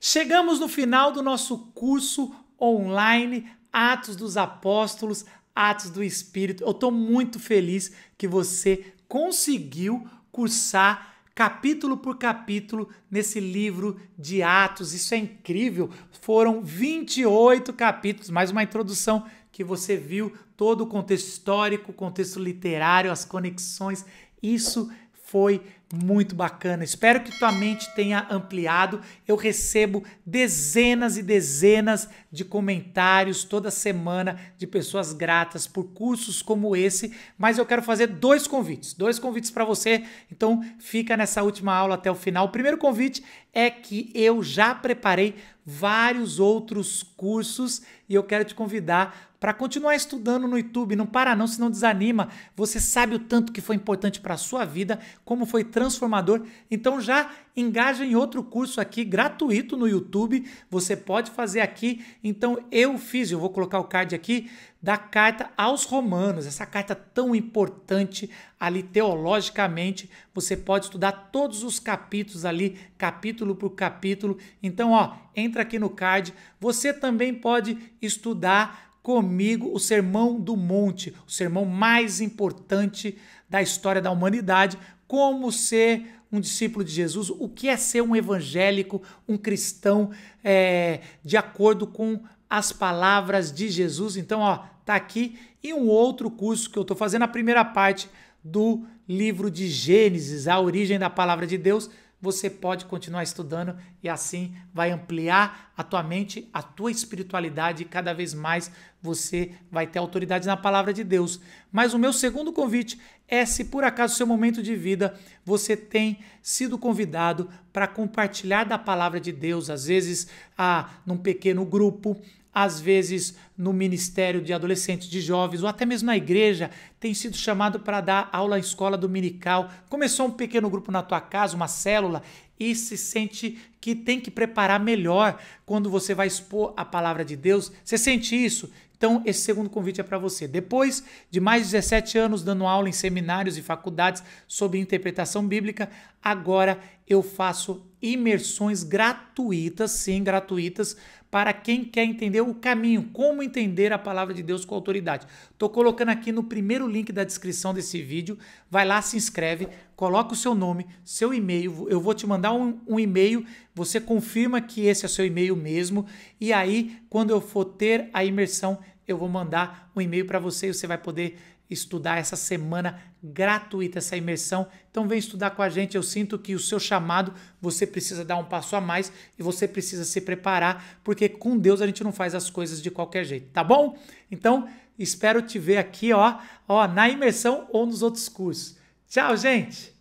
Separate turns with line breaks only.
Chegamos no final do nosso curso online Atos dos Apóstolos, Atos do Espírito. Eu estou muito feliz que você conseguiu cursar capítulo por capítulo nesse livro de Atos. Isso é incrível. Foram 28 capítulos, mais uma introdução que você viu todo o contexto histórico, contexto literário, as conexões. Isso foi muito bacana. Espero que tua mente tenha ampliado. Eu recebo dezenas e dezenas de comentários toda semana de pessoas gratas por cursos como esse, mas eu quero fazer dois convites, dois convites para você. Então fica nessa última aula até o final. O primeiro convite é que eu já preparei vários outros cursos e eu quero te convidar para continuar estudando no YouTube. Não para não, senão desanima. Você sabe o tanto que foi importante para a sua vida, como foi transformador. Então já engaja em outro curso aqui gratuito no YouTube. Você pode fazer aqui. Então eu fiz, eu vou colocar o card aqui da carta aos Romanos, essa carta tão importante ali teologicamente. Você pode estudar todos os capítulos ali, capítulo por capítulo. Então, ó, entra aqui no card. Você também pode estudar comigo o Sermão do Monte, o sermão mais importante da história da humanidade, como ser um discípulo de Jesus, o que é ser um evangélico, um cristão, é, de acordo com as palavras de Jesus. Então, ó, tá aqui. E um outro curso que eu estou fazendo, a primeira parte do livro de Gênesis, a origem da palavra de Deus. Você pode continuar estudando e assim vai ampliar a tua mente, a tua espiritualidade e cada vez mais você vai ter autoridade na palavra de Deus. Mas o meu segundo convite é se por acaso seu momento de vida você tem sido convidado para compartilhar da palavra de Deus, às vezes a ah, num pequeno grupo, às vezes no ministério de adolescentes, de jovens, ou até mesmo na igreja, tem sido chamado para dar aula à escola dominical. Começou um pequeno grupo na tua casa, uma célula, e se sente que tem que preparar melhor quando você vai expor a palavra de Deus. Você sente isso? Então, esse segundo convite é para você. Depois de mais de 17 anos dando aula em seminários e faculdades sobre interpretação bíblica, agora eu faço imersões gratuitas, sim, gratuitas, para quem quer entender o caminho, como entender a palavra de Deus com autoridade. Estou colocando aqui no primeiro link da descrição desse vídeo. Vai lá, se inscreve, coloca o seu nome, seu e-mail. Eu vou te mandar um, um e-mail, você confirma que esse é seu e-mail mesmo. E aí, quando eu for ter a imersão, eu vou mandar um e-mail para você e você vai poder estudar essa semana gratuita, essa imersão. Então vem estudar com a gente. Eu sinto que o seu chamado, você precisa dar um passo a mais e você precisa se preparar, porque com Deus a gente não faz as coisas de qualquer jeito, tá bom? Então, espero te ver aqui, ó, ó, na imersão ou nos outros cursos. Tchau, gente.